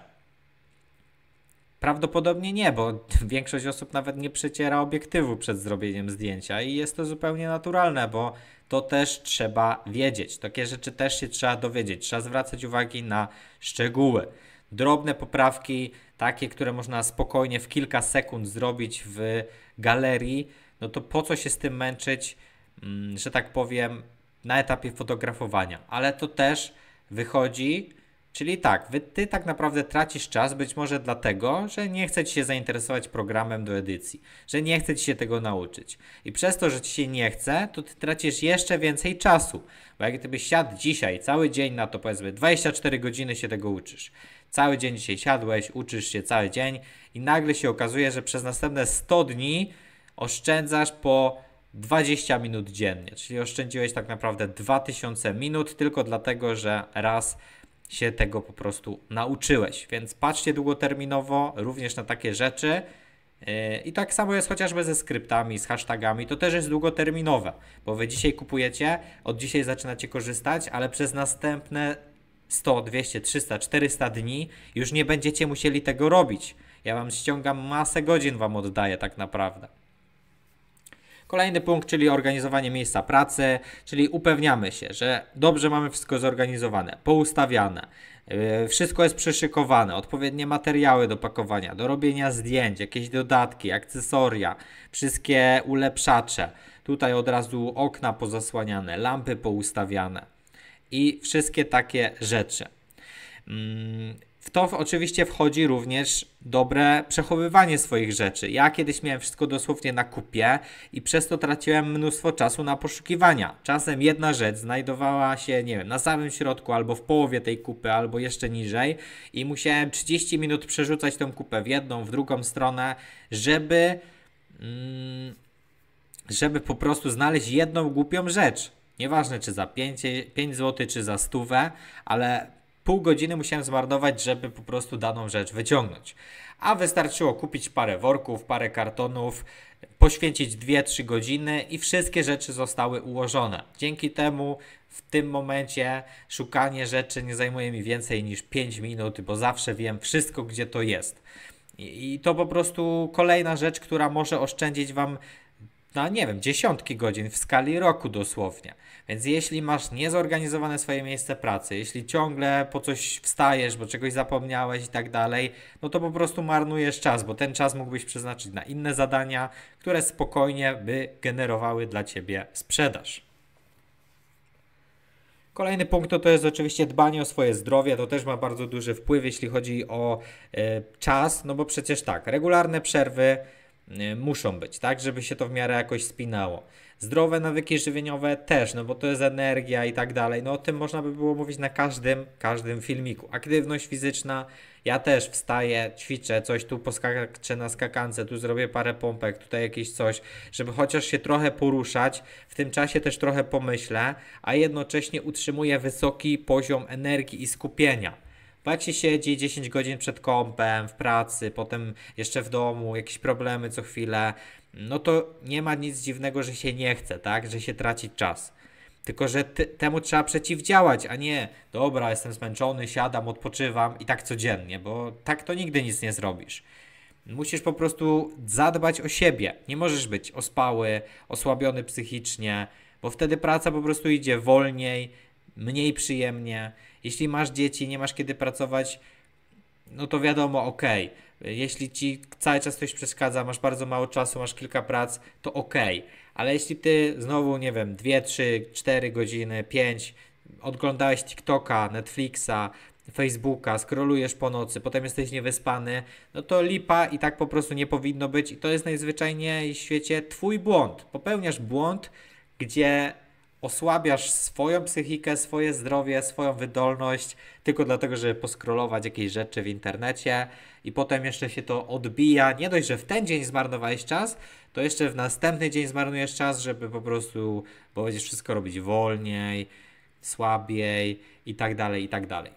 A: Prawdopodobnie nie, bo większość osób nawet nie przeciera obiektywu przed zrobieniem zdjęcia i jest to zupełnie naturalne, bo to też trzeba wiedzieć. Takie rzeczy też się trzeba dowiedzieć. Trzeba zwracać uwagi na szczegóły. Drobne poprawki, takie, które można spokojnie w kilka sekund zrobić w galerii, no to po co się z tym męczyć, mm, że tak powiem, na etapie fotografowania. Ale to też wychodzi Czyli tak, wy, ty tak naprawdę tracisz czas, być może dlatego, że nie chce ci się zainteresować programem do edycji, że nie chce ci się tego nauczyć. I przez to, że ci się nie chce, to ty tracisz jeszcze więcej czasu, bo jak gdybyś siadł dzisiaj cały dzień na to, powiedzmy 24 godziny się tego uczysz. Cały dzień dzisiaj siadłeś, uczysz się cały dzień i nagle się okazuje, że przez następne 100 dni oszczędzasz po 20 minut dziennie, czyli oszczędziłeś tak naprawdę 2000 minut tylko dlatego, że raz się tego po prostu nauczyłeś. Więc patrzcie długoterminowo również na takie rzeczy. Yy, I tak samo jest chociażby ze skryptami, z hashtagami, to też jest długoterminowe, bo wy dzisiaj kupujecie, od dzisiaj zaczynacie korzystać, ale przez następne 100, 200, 300, 400 dni już nie będziecie musieli tego robić. Ja wam ściągam masę godzin, wam oddaję tak naprawdę. Kolejny punkt, czyli organizowanie miejsca pracy, czyli upewniamy się, że dobrze mamy wszystko zorganizowane, poustawiane, yy, wszystko jest przyszykowane, odpowiednie materiały do pakowania, do robienia zdjęć, jakieś dodatki, akcesoria, wszystkie ulepszacze. Tutaj od razu okna pozasłaniane, lampy poustawiane i wszystkie takie rzeczy. Mm, w to oczywiście wchodzi również dobre przechowywanie swoich rzeczy. Ja kiedyś miałem wszystko dosłownie na kupie i przez to traciłem mnóstwo czasu na poszukiwania. Czasem jedna rzecz znajdowała się, nie wiem, na samym środku albo w połowie tej kupy, albo jeszcze niżej i musiałem 30 minut przerzucać tą kupę w jedną, w drugą stronę, żeby mm, żeby po prostu znaleźć jedną głupią rzecz. Nieważne czy za 5, 5 zł, czy za stówę, ale pół godziny musiałem zmarnować, żeby po prostu daną rzecz wyciągnąć. A wystarczyło kupić parę worków, parę kartonów, poświęcić 2-3 godziny i wszystkie rzeczy zostały ułożone. Dzięki temu w tym momencie szukanie rzeczy nie zajmuje mi więcej niż 5 minut, bo zawsze wiem wszystko, gdzie to jest. I to po prostu kolejna rzecz, która może oszczędzić Wam no nie wiem, dziesiątki godzin w skali roku dosłownie. Więc jeśli masz niezorganizowane swoje miejsce pracy, jeśli ciągle po coś wstajesz, bo czegoś zapomniałeś i tak dalej, no to po prostu marnujesz czas, bo ten czas mógłbyś przeznaczyć na inne zadania, które spokojnie by generowały dla ciebie sprzedaż. Kolejny punkt to, to jest oczywiście dbanie o swoje zdrowie. To też ma bardzo duży wpływ, jeśli chodzi o y, czas, no bo przecież tak, regularne przerwy, Y, muszą być, tak, żeby się to w miarę jakoś spinało. Zdrowe nawyki żywieniowe też, no bo to jest energia i tak dalej. No o tym można by było mówić na każdym, każdym filmiku. Aktywność fizyczna, ja też wstaję, ćwiczę, coś tu poskaczę na skakance, tu zrobię parę pompek, tutaj jakieś coś, żeby chociaż się trochę poruszać, w tym czasie też trochę pomyślę, a jednocześnie utrzymuję wysoki poziom energii i skupienia bo jak się siedzi 10 godzin przed kąpem, w pracy, potem jeszcze w domu, jakieś problemy co chwilę, no to nie ma nic dziwnego, że się nie chce, tak? Że się traci czas. Tylko, że ty, temu trzeba przeciwdziałać, a nie dobra, jestem zmęczony, siadam, odpoczywam i tak codziennie, bo tak to nigdy nic nie zrobisz. Musisz po prostu zadbać o siebie. Nie możesz być ospały, osłabiony psychicznie, bo wtedy praca po prostu idzie wolniej, mniej przyjemnie jeśli masz dzieci, nie masz kiedy pracować, no to wiadomo, ok. Jeśli ci cały czas coś przeszkadza, masz bardzo mało czasu, masz kilka prac, to ok. Ale jeśli ty znowu, nie wiem, 2, 3, 4 godziny, 5 odglądałeś TikToka, Netflixa, Facebooka, skrolujesz po nocy, potem jesteś niewyspany, no to lipa i tak po prostu nie powinno być i to jest najzwyczajniej w świecie twój błąd. Popełniasz błąd, gdzie osłabiasz swoją psychikę, swoje zdrowie, swoją wydolność tylko dlatego, żeby poskrolować jakieś rzeczy w internecie i potem jeszcze się to odbija. Nie dość, że w ten dzień zmarnowałeś czas, to jeszcze w następny dzień zmarnujesz czas, żeby po prostu, bo wszystko robić wolniej, słabiej i tak dalej, i tak dalej.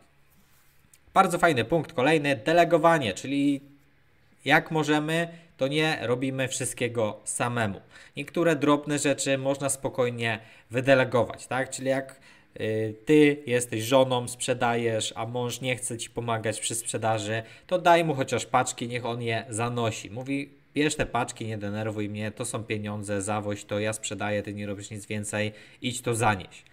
A: Bardzo fajny punkt, kolejny, delegowanie, czyli jak możemy to nie robimy wszystkiego samemu. Niektóre drobne rzeczy można spokojnie wydelegować, tak? Czyli jak y, ty jesteś żoną, sprzedajesz, a mąż nie chce ci pomagać przy sprzedaży, to daj mu chociaż paczki, niech on je zanosi. Mówi, bierz te paczki, nie denerwuj mnie, to są pieniądze, zawoź to, ja sprzedaję, ty nie robisz nic więcej, idź to zanieś.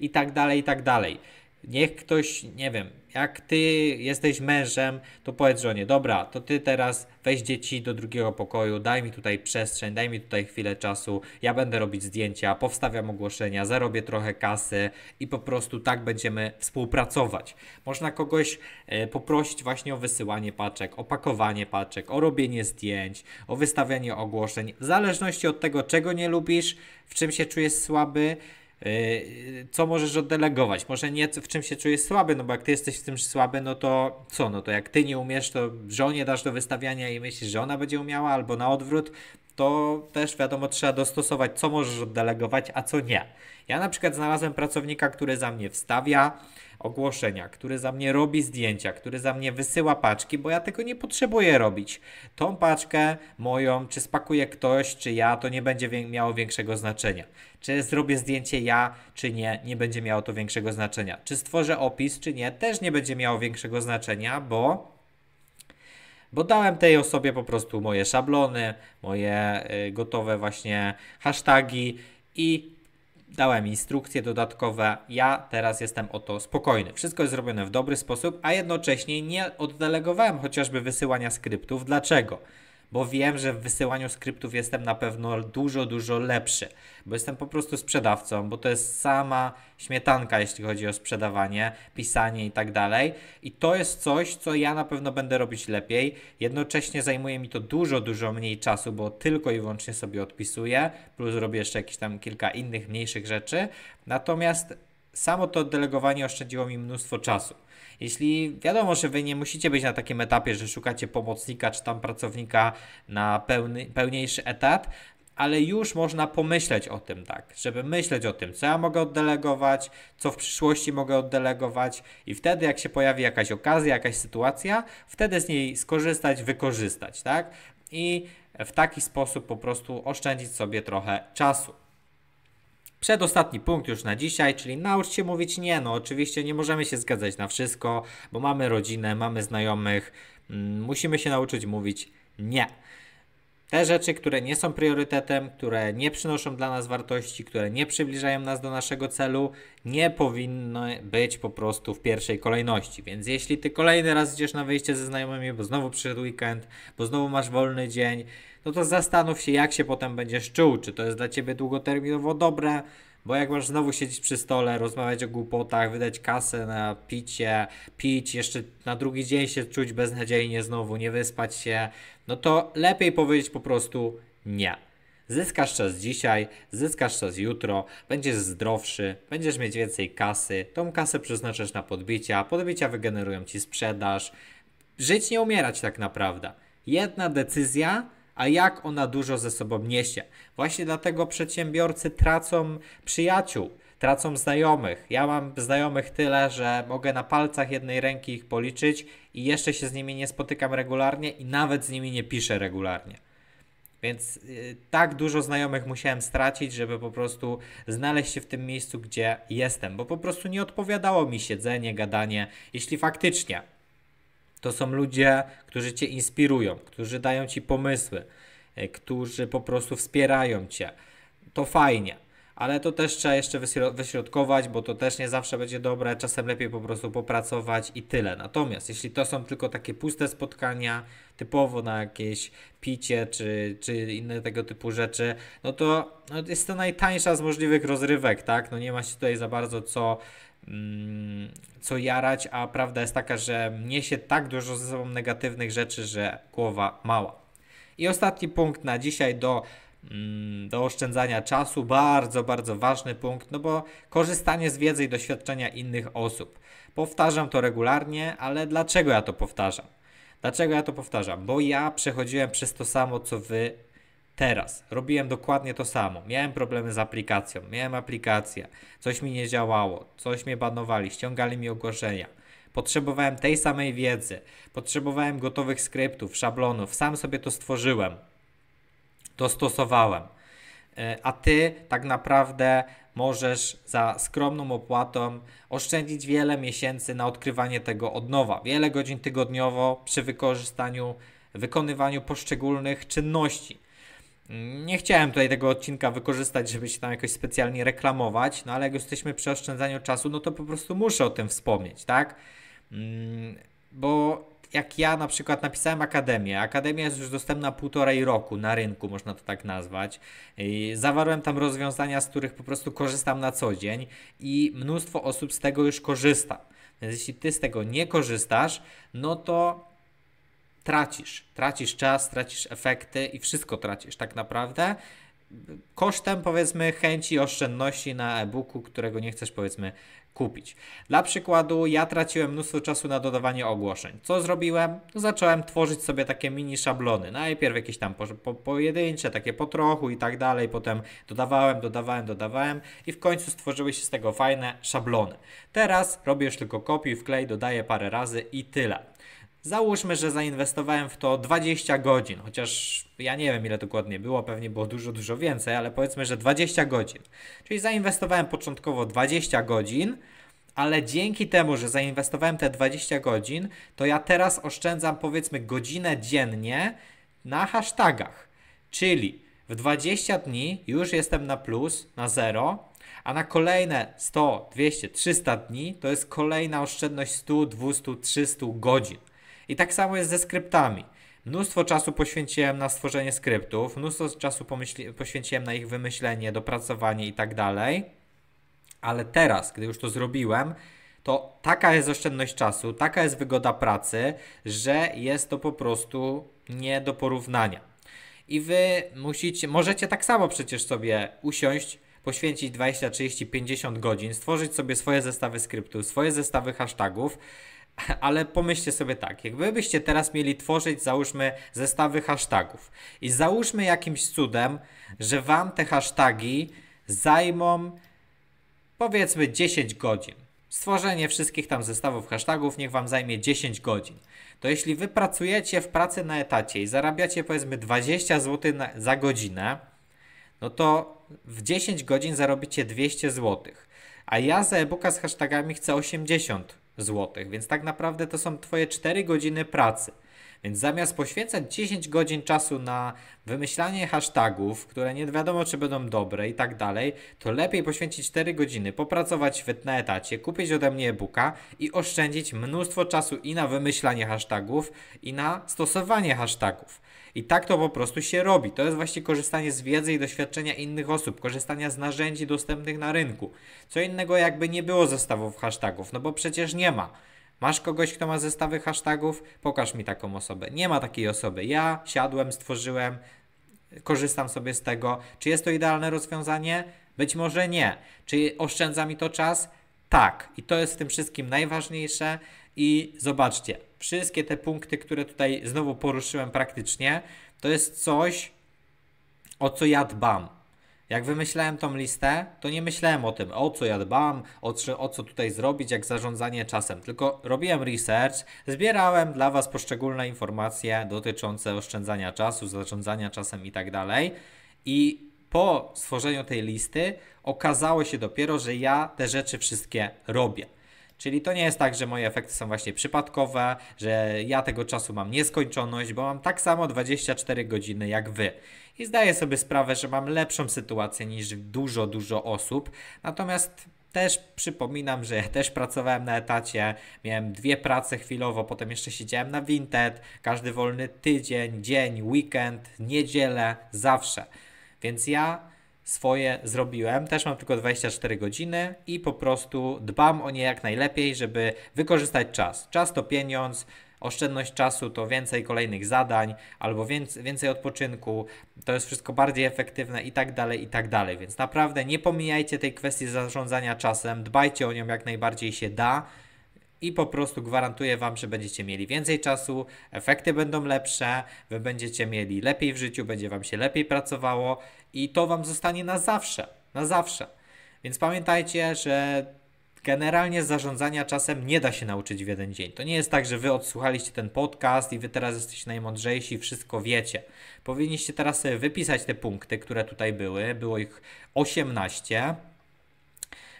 A: I tak dalej, i tak dalej. Niech ktoś, nie wiem, jak ty jesteś mężem, to powiedz żonie, dobra, to ty teraz weź dzieci do drugiego pokoju, daj mi tutaj przestrzeń, daj mi tutaj chwilę czasu, ja będę robić zdjęcia, powstawiam ogłoszenia, zarobię trochę kasy i po prostu tak będziemy współpracować. Można kogoś e, poprosić właśnie o wysyłanie paczek, o pakowanie paczek, o robienie zdjęć, o wystawianie ogłoszeń, w zależności od tego, czego nie lubisz, w czym się czujesz słaby, Y, co możesz oddelegować. Może nie w czym się czujesz słaby, no bo jak ty jesteś w tym słaby, no to co, no to jak ty nie umiesz, to żonie dasz do wystawiania i myślisz, że ona będzie umiała, albo na odwrót, to też wiadomo, trzeba dostosować, co możesz oddelegować, a co nie. Ja na przykład znalazłem pracownika, który za mnie wstawia ogłoszenia, który za mnie robi zdjęcia, który za mnie wysyła paczki, bo ja tego nie potrzebuję robić. Tą paczkę moją, czy spakuje ktoś, czy ja, to nie będzie miało większego znaczenia. Czy zrobię zdjęcie ja, czy nie, nie będzie miało to większego znaczenia. Czy stworzę opis, czy nie, też nie będzie miało większego znaczenia, bo bo dałem tej osobie po prostu moje szablony, moje y, gotowe właśnie hasztagi i dałem instrukcje dodatkowe. Ja teraz jestem o to spokojny. Wszystko jest zrobione w dobry sposób, a jednocześnie nie oddelegowałem chociażby wysyłania skryptów. Dlaczego? bo wiem, że w wysyłaniu skryptów jestem na pewno dużo, dużo lepszy, bo jestem po prostu sprzedawcą, bo to jest sama śmietanka, jeśli chodzi o sprzedawanie, pisanie i tak dalej. I to jest coś, co ja na pewno będę robić lepiej. Jednocześnie zajmuje mi to dużo, dużo mniej czasu, bo tylko i wyłącznie sobie odpisuję, plus robię jeszcze jakieś tam kilka innych mniejszych rzeczy. Natomiast samo to delegowanie oszczędziło mi mnóstwo czasu. Jeśli wiadomo, że Wy nie musicie być na takim etapie, że szukacie pomocnika czy tam pracownika na pełny, pełniejszy etat, ale już można pomyśleć o tym, tak, żeby myśleć o tym, co ja mogę oddelegować, co w przyszłości mogę oddelegować, i wtedy, jak się pojawi jakaś okazja, jakaś sytuacja, wtedy z niej skorzystać, wykorzystać, tak? I w taki sposób po prostu oszczędzić sobie trochę czasu. Przedostatni punkt już na dzisiaj, czyli naucz się mówić nie. No, oczywiście nie możemy się zgadzać na wszystko, bo mamy rodzinę, mamy znajomych. Mm, musimy się nauczyć mówić nie. Te rzeczy, które nie są priorytetem, które nie przynoszą dla nas wartości, które nie przybliżają nas do naszego celu, nie powinny być po prostu w pierwszej kolejności. Więc jeśli ty kolejny raz idziesz na wyjście ze znajomymi, bo znowu przyszedł weekend, bo znowu masz wolny dzień, no to zastanów się, jak się potem będziesz czuł, czy to jest dla ciebie długoterminowo dobre, bo jak masz znowu siedzieć przy stole, rozmawiać o głupotach, wydać kasę na picie, pić, jeszcze na drugi dzień się czuć beznadziejnie znowu, nie wyspać się, no to lepiej powiedzieć po prostu nie. Zyskasz czas dzisiaj, zyskasz czas jutro, będziesz zdrowszy, będziesz mieć więcej kasy, tą kasę przeznaczysz na podbicia, podbicia wygenerują ci sprzedaż. Żyć nie umierać tak naprawdę. Jedna decyzja, a jak ona dużo ze sobą niesie. Właśnie dlatego przedsiębiorcy tracą przyjaciół tracą znajomych. Ja mam znajomych tyle, że mogę na palcach jednej ręki ich policzyć i jeszcze się z nimi nie spotykam regularnie i nawet z nimi nie piszę regularnie. Więc y, tak dużo znajomych musiałem stracić, żeby po prostu znaleźć się w tym miejscu, gdzie jestem, bo po prostu nie odpowiadało mi siedzenie, gadanie. Jeśli faktycznie to są ludzie, którzy cię inspirują, którzy dają ci pomysły, y, którzy po prostu wspierają cię, to fajnie ale to też trzeba jeszcze wyśrodkować, bo to też nie zawsze będzie dobre, czasem lepiej po prostu popracować i tyle. Natomiast jeśli to są tylko takie puste spotkania, typowo na jakieś picie czy, czy inne tego typu rzeczy, no to no jest to najtańsza z możliwych rozrywek, tak? No nie ma się tutaj za bardzo co mm, co jarać, a prawda jest taka, że niesie tak dużo ze sobą negatywnych rzeczy, że głowa mała. I ostatni punkt na dzisiaj do Mm, do oszczędzania czasu. Bardzo, bardzo ważny punkt, no bo korzystanie z wiedzy i doświadczenia innych osób. Powtarzam to regularnie, ale dlaczego ja to powtarzam? Dlaczego ja to powtarzam? Bo ja przechodziłem przez to samo, co wy teraz. Robiłem dokładnie to samo. Miałem problemy z aplikacją, miałem aplikację, coś mi nie działało, coś mnie banowali, ściągali mi ogłoszenia. Potrzebowałem tej samej wiedzy, potrzebowałem gotowych skryptów, szablonów, sam sobie to stworzyłem dostosowałem. E, a ty tak naprawdę możesz za skromną opłatą oszczędzić wiele miesięcy na odkrywanie tego od nowa, wiele godzin tygodniowo przy wykorzystaniu, wykonywaniu poszczególnych czynności. Mm, nie chciałem tutaj tego odcinka wykorzystać, żeby się tam jakoś specjalnie reklamować, no ale jak jesteśmy przy oszczędzaniu czasu, no to po prostu muszę o tym wspomnieć, tak? Mm, bo jak ja na przykład napisałem Akademię. Akademia jest już dostępna półtorej roku na rynku, można to tak nazwać. Zawarłem tam rozwiązania, z których po prostu korzystam na co dzień i mnóstwo osób z tego już korzysta. Więc jeśli ty z tego nie korzystasz, no to tracisz. Tracisz czas, tracisz efekty i wszystko tracisz tak naprawdę kosztem powiedzmy chęci oszczędności na e-booku, którego nie chcesz powiedzmy kupić. Dla przykładu ja traciłem mnóstwo czasu na dodawanie ogłoszeń. Co zrobiłem? Zacząłem tworzyć sobie takie mini szablony. Najpierw jakieś tam po, po, pojedyncze, takie po trochu i tak dalej. Potem dodawałem, dodawałem, dodawałem i w końcu stworzyły się z tego fajne szablony. Teraz robię już tylko kopiuj, wklej, dodaję parę razy i tyle. Załóżmy, że zainwestowałem w to 20 godzin, chociaż ja nie wiem ile dokładnie było, pewnie było dużo, dużo więcej, ale powiedzmy, że 20 godzin. Czyli zainwestowałem początkowo 20 godzin, ale dzięki temu, że zainwestowałem te 20 godzin, to ja teraz oszczędzam powiedzmy godzinę dziennie na hashtagach. Czyli w 20 dni już jestem na plus, na zero, a na kolejne 100, 200, 300 dni to jest kolejna oszczędność 100, 200, 300 godzin. I tak samo jest ze skryptami. Mnóstwo czasu poświęciłem na stworzenie skryptów, mnóstwo czasu poświęciłem na ich wymyślenie, dopracowanie i tak dalej. Ale teraz, gdy już to zrobiłem, to taka jest oszczędność czasu, taka jest wygoda pracy, że jest to po prostu nie do porównania. I wy musicie, możecie tak samo przecież sobie usiąść, poświęcić 20, 30, 50 godzin, stworzyć sobie swoje zestawy skryptów, swoje zestawy hashtagów (laughs) ale pomyślcie sobie tak, jak byście teraz mieli tworzyć, załóżmy, zestawy hashtagów i załóżmy jakimś cudem, że wam te hashtagi zajmą powiedzmy 10 godzin. Stworzenie wszystkich tam zestawów hashtagów niech wam zajmie 10 godzin. To jeśli wy pracujecie w pracy na etacie i zarabiacie powiedzmy 20 zł na, za godzinę, no to w 10 godzin zarobicie 200 zł. A ja za e-booka z hashtagami chcę 80 zł. Więc tak naprawdę to są Twoje 4 godziny pracy. Więc zamiast poświęcać 10 godzin czasu na wymyślanie hashtagów, które nie wiadomo czy będą dobre i tak dalej, to lepiej poświęcić 4 godziny, popracować na etacie, kupić ode mnie e-booka i oszczędzić mnóstwo czasu i na wymyślanie hashtagów, i na stosowanie hashtagów. I tak to po prostu się robi. To jest właśnie korzystanie z wiedzy i doświadczenia innych osób, korzystania z narzędzi dostępnych na rynku. Co innego jakby nie było zestawów hashtagów, no bo przecież nie ma. Masz kogoś, kto ma zestawy hashtagów? Pokaż mi taką osobę. Nie ma takiej osoby. Ja siadłem, stworzyłem, korzystam sobie z tego. Czy jest to idealne rozwiązanie? Być może nie. Czy oszczędza mi to czas? Tak. I to jest w tym wszystkim najważniejsze. I zobaczcie, wszystkie te punkty, które tutaj znowu poruszyłem praktycznie, to jest coś, o co ja dbam. Jak wymyślałem tą listę, to nie myślałem o tym, o co ja dbam, o, o co tutaj zrobić, jak zarządzanie czasem, tylko robiłem research, zbierałem dla Was poszczególne informacje dotyczące oszczędzania czasu, zarządzania czasem i tak dalej. I po stworzeniu tej listy okazało się dopiero, że ja te rzeczy wszystkie robię. Czyli to nie jest tak, że moje efekty są właśnie przypadkowe, że ja tego czasu mam nieskończoność, bo mam tak samo 24 godziny jak wy. I zdaję sobie sprawę, że mam lepszą sytuację niż dużo, dużo osób. Natomiast też przypominam, że ja (laughs) też pracowałem na etacie, miałem dwie prace chwilowo, potem jeszcze siedziałem na Vinted, każdy wolny tydzień, dzień, weekend, niedzielę, zawsze. Więc ja swoje zrobiłem. Też mam tylko 24 godziny i po prostu dbam o nie jak najlepiej, żeby wykorzystać czas. Czas to pieniądz. Oszczędność czasu to więcej kolejnych zadań albo więcej, więcej odpoczynku, to jest wszystko bardziej efektywne i tak dalej, i tak dalej. Więc naprawdę nie pomijajcie tej kwestii zarządzania czasem, dbajcie o nią jak najbardziej się da i po prostu gwarantuję Wam, że będziecie mieli więcej czasu, efekty będą lepsze, Wy będziecie mieli lepiej w życiu, będzie Wam się lepiej pracowało i to Wam zostanie na zawsze, na zawsze. Więc pamiętajcie, że generalnie zarządzania czasem nie da się nauczyć w jeden dzień. To nie jest tak, że Wy odsłuchaliście ten podcast i Wy teraz jesteście najmądrzejsi i wszystko wiecie. Powinniście teraz wypisać te punkty, które tutaj były, było ich 18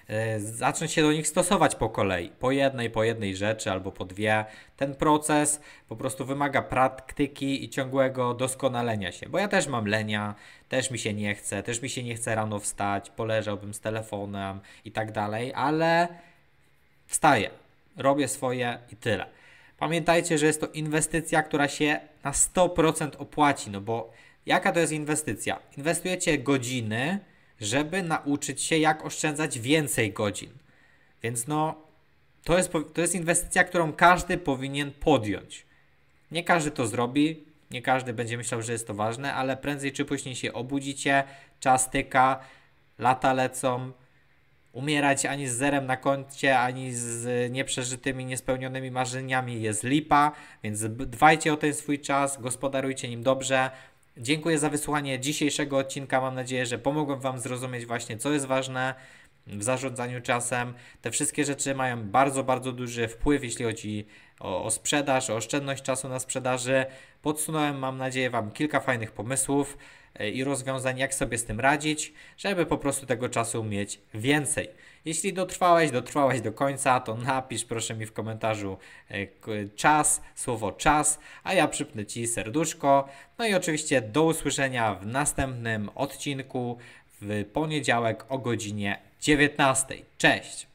A: E, zacząć się do nich stosować po kolei, po jednej, po jednej rzeczy albo po dwie. Ten proces po prostu wymaga praktyki i ciągłego doskonalenia się, bo ja też mam lenia, też mi się nie chce, też mi się nie chce rano wstać, poleżałbym z telefonem i tak dalej, ale wstaję, robię swoje i tyle. Pamiętajcie, że jest to inwestycja, która się na 100% opłaci, no bo jaka to jest inwestycja? Inwestujecie godziny, żeby nauczyć się, jak oszczędzać więcej godzin. Więc no, to jest, to jest inwestycja, którą każdy powinien podjąć. Nie każdy to zrobi, nie każdy będzie myślał, że jest to ważne, ale prędzej czy później się obudzicie, czas tyka, lata lecą, umierać ani z zerem na koncie, ani z nieprzeżytymi, niespełnionymi marzeniami jest lipa, więc dbajcie o ten swój czas, gospodarujcie nim dobrze, Dziękuję za wysłuchanie dzisiejszego odcinka. Mam nadzieję, że pomogłem Wam zrozumieć właśnie, co jest ważne w zarządzaniu czasem. Te wszystkie rzeczy mają bardzo, bardzo duży wpływ, jeśli chodzi o, o, sprzedaż, o oszczędność czasu na sprzedaży. Podsunąłem, mam nadzieję, Wam kilka fajnych pomysłów e, i rozwiązań, jak sobie z tym radzić, żeby po prostu tego czasu mieć więcej. Jeśli dotrwałeś, dotrwałeś do końca, to napisz proszę mi w komentarzu e, czas, słowo czas, a ja przypnę Ci serduszko. No i oczywiście do usłyszenia w następnym odcinku w poniedziałek o godzinie 19. Cześć!